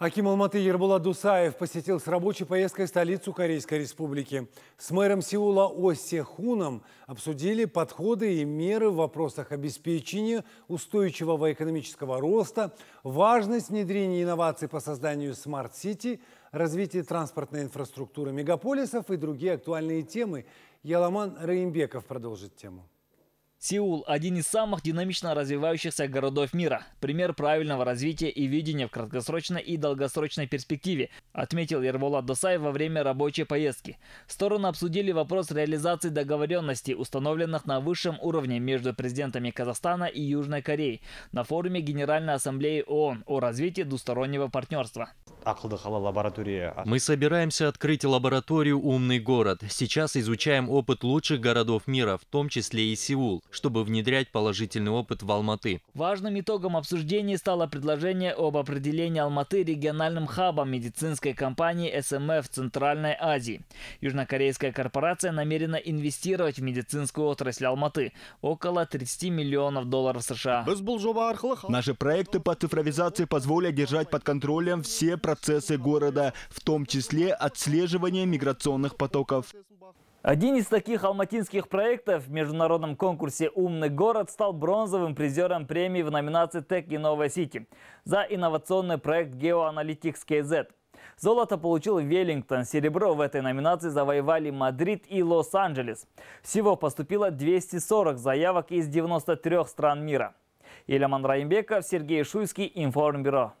Аким Алматы Ербулат Дусаев посетил с рабочей поездкой столицу Корейской республики. С мэром Сеула О. Сехуном обсудили подходы и меры в вопросах обеспечения устойчивого экономического роста, важность внедрения инноваций по созданию смарт-сити, развитие транспортной инфраструктуры мегаполисов и другие актуальные темы. Яламан Раимбеков продолжит тему. Сеул – один из самых динамично развивающихся городов мира. Пример правильного развития и видения в краткосрочной и долгосрочной перспективе, отметил Ерволат Досай во время рабочей поездки. Стороны обсудили вопрос реализации договоренностей, установленных на высшем уровне между президентами Казахстана и Южной Кореи на форуме Генеральной Ассамблеи ООН о развитии двустороннего партнерства. Мы собираемся открыть лабораторию «Умный город». Сейчас изучаем опыт лучших городов мира, в том числе и Сеул чтобы внедрять положительный опыт в Алматы. Важным итогом обсуждений стало предложение об определении Алматы региональным хабом медицинской компании СМФ Центральной Азии. Южнокорейская корпорация намерена инвестировать в медицинскую отрасль Алматы около 30 миллионов долларов США. Наши проекты по цифровизации позволят держать под контролем все процессы города, в том числе отслеживание миграционных потоков. Один из таких алматинских проектов в международном конкурсе «Умный город» стал бронзовым призером премии в номинации «Тек и Новая Сити» за инновационный проект «Геоаналитикс КЗ». Золото получил Веллингтон, серебро в этой номинации завоевали Мадрид и Лос-Анджелес. Всего поступило 240 заявок из 93 стран мира. Илья Раимбеков, Сергей Шуйский, Информбюро.